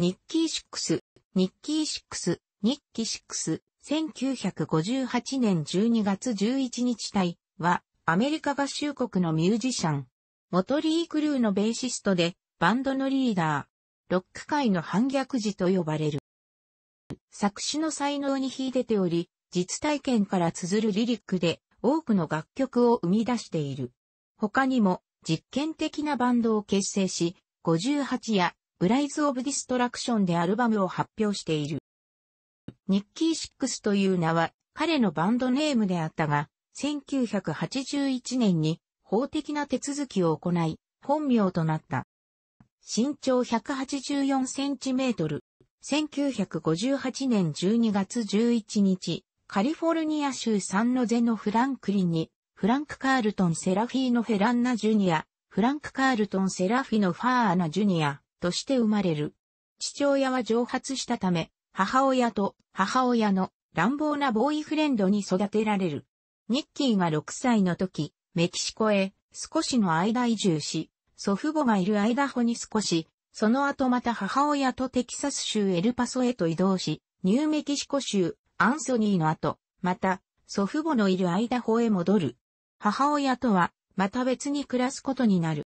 ニッキーシックス、ニッキーシックス、ニッキーシックス、1958年12月11日隊は、アメリカ合衆国のミュージシャン。モトリークルーのベーシストで、バンドのリーダー。ロック界の反逆児と呼ばれる。作詞の才能に秀でており、実体験から綴るリリックで多くの楽曲を生み出している。他にも実験的なバンドを結成し、58やブライズ・オブ・ディストラクションでアルバムを発表している。ニッキー・シックスという名は彼のバンドネームであったが、1981年に法的な手続きを行い、本名となった。身長184センチメートル。1958年12月11日、カリフォルニア州サンノゼのフランクリンに、フランク・カールトン・セラフィーノ・フェランナ・ジュニア、フランク・カールトン・セラフィーノ・ファーアナ・ジュニア、として生まれる。父親は蒸発したため、母親と母親の乱暴なボーイフレンドに育てられる。ニッキーが6歳の時、メキシコへ少しの間移住し、祖父母がいるアイダホに少し、その後また母親とテキサス州エルパソへと移動し、ニューメキシコ州アンソニーの後、また祖父母のいるアイダホへ戻る。母親とはまた別に暮らすことになる。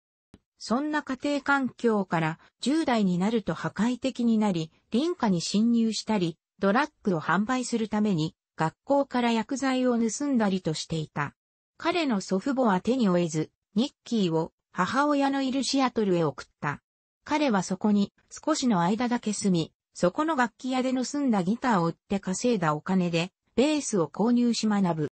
そんな家庭環境から10代になると破壊的になり、林家に侵入したり、ドラッグを販売するために学校から薬剤を盗んだりとしていた。彼の祖父母は手に負えず、ニッキーを母親のいるシアトルへ送った。彼はそこに少しの間だけ住み、そこの楽器屋で盗んだギターを売って稼いだお金で、ベースを購入し学ぶ。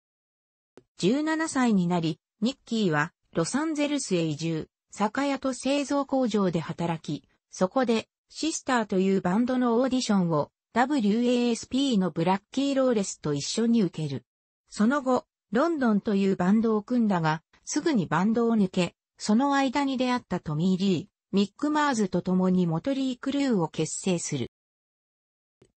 17歳になり、ニッキーはロサンゼルスへ移住。酒屋と製造工場で働き、そこで、シスターというバンドのオーディションを WASP のブラッキー・ローレスと一緒に受ける。その後、ロンドンというバンドを組んだが、すぐにバンドを抜け、その間に出会ったトミー・リー、ミック・マーズと共にモトリー・クルーを結成する。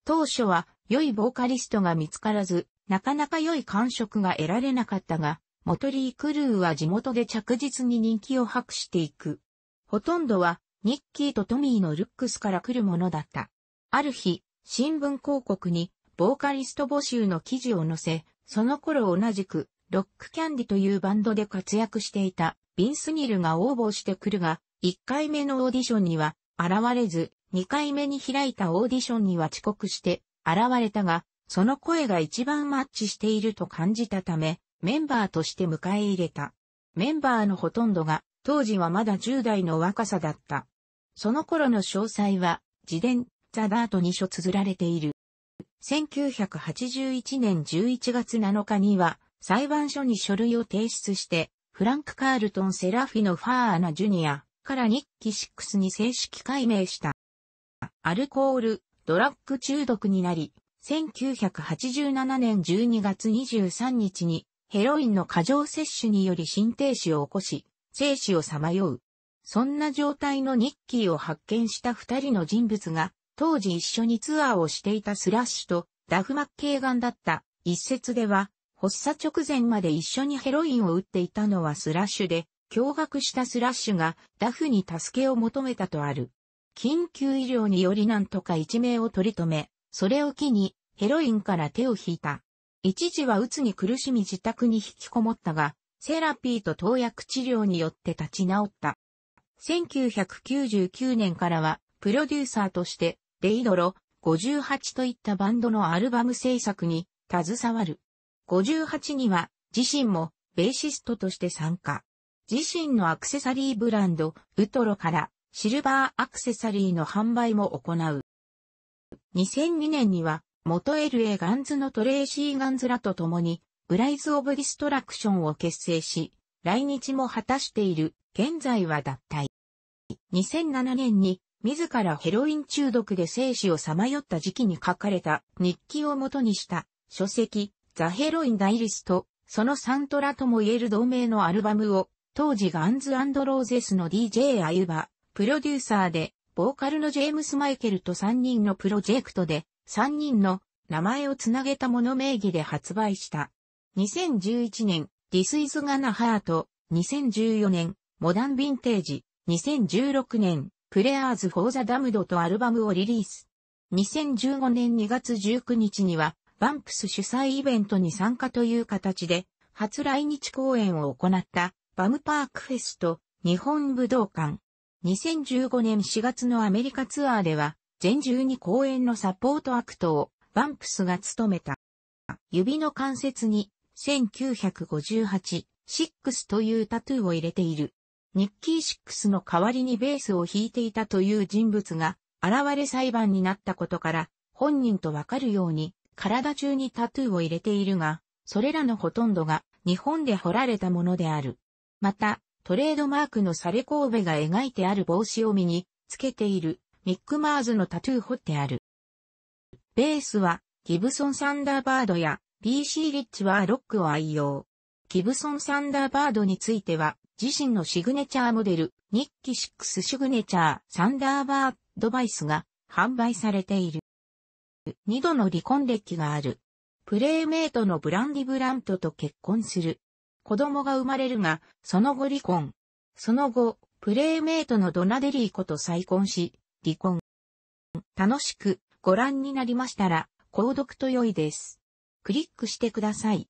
当初は良いボーカリストが見つからず、なかなか良い感触が得られなかったが、モトリー・クルーは地元で着実に人気を博していく。ほとんどは、ニッキーとトミーのルックスから来るものだった。ある日、新聞広告に、ボーカリスト募集の記事を載せ、その頃同じく、ロックキャンディというバンドで活躍していた、ビンスニルが応募してくるが、1回目のオーディションには、現れず、2回目に開いたオーディションには遅刻して、現れたが、その声が一番マッチしていると感じたため、メンバーとして迎え入れた。メンバーのほとんどが当時はまだ10代の若さだった。その頃の詳細は自伝ザ・ダートに書綴られている。1981年11月7日には裁判所に書類を提出してフランク・カールトン・セラフィのファーナ・ジュニアから日記スに正式改名した。アルコール、ドラッグ中毒になり、1987年12月23日にヘロインの過剰摂取により心停止を起こし、生死をさまよう。そんな状態のニッキーを発見した二人の人物が、当時一緒にツアーをしていたスラッシュとダフマッケーガンだった一説では、発作直前まで一緒にヘロインを打っていたのはスラッシュで、驚愕したスラッシュがダフに助けを求めたとある。緊急医療によりなんとか一命を取り留め、それを機にヘロインから手を引いた。一時は鬱に苦しみ自宅に引きこもったが、セラピーと投薬治療によって立ち直った。1999年からは、プロデューサーとして、デイドロ、58といったバンドのアルバム制作に、携わる。58には、自身も、ベーシストとして参加。自身のアクセサリーブランド、ウトロから、シルバーアクセサリーの販売も行う。2002年には、元 LA ガンズのトレーシー・ガンズらと共に、ブライズ・オブ・ディストラクションを結成し、来日も果たしている、現在は脱退。2007年に、自らヘロイン中毒で生死をさまよった時期に書かれた日記を元にした書籍ザ・ヘロイン・ダイリスト、そのサントラとも言える同名のアルバムを当時ガンズローゼスの DJ アユバ、プロデューサーでボーカルのジェームス・マイケルと3人のプロジェクトで3人の名前をつなげたもの名義で発売した。2011年、This is Gonna Heart、2014年、モダンヴィンテージ、2016年、プレアーズ・フォー・ザ・ダムドとアルバムをリリース。2015年2月19日には、バンプス主催イベントに参加という形で、初来日公演を行った、バムパークフェスと日本武道館。2015年4月のアメリカツアーでは、全12公演のサポートアクトをバンプスが務めた。指の関節に1958、6というタトゥーを入れている。ニッキー・6の代わりにベースを弾いていたという人物が現れ裁判になったことから本人とわかるように体中にタトゥーを入れているが、それらのほとんどが日本で彫られたものである。また、トレードマークのサレ神戸が描いてある帽子を身につけているミック・マーズのタトゥー彫ってある。ベースは、ギブソン・サンダーバードや、BC リッチはロックを愛用。ギブソン・サンダーバードについては、自身のシグネチャーモデル、ニッキシックス・シグネチャー、サンダーバードバイスが販売されている。二度の離婚歴がある。プレイメイトのブランディ・ブラントと結婚する。子供が生まれるが、その後離婚。その後、プレイメイトのドナデリーこと再婚し、離婚。楽しくご覧になりましたら、購読と良いです。クリックしてください。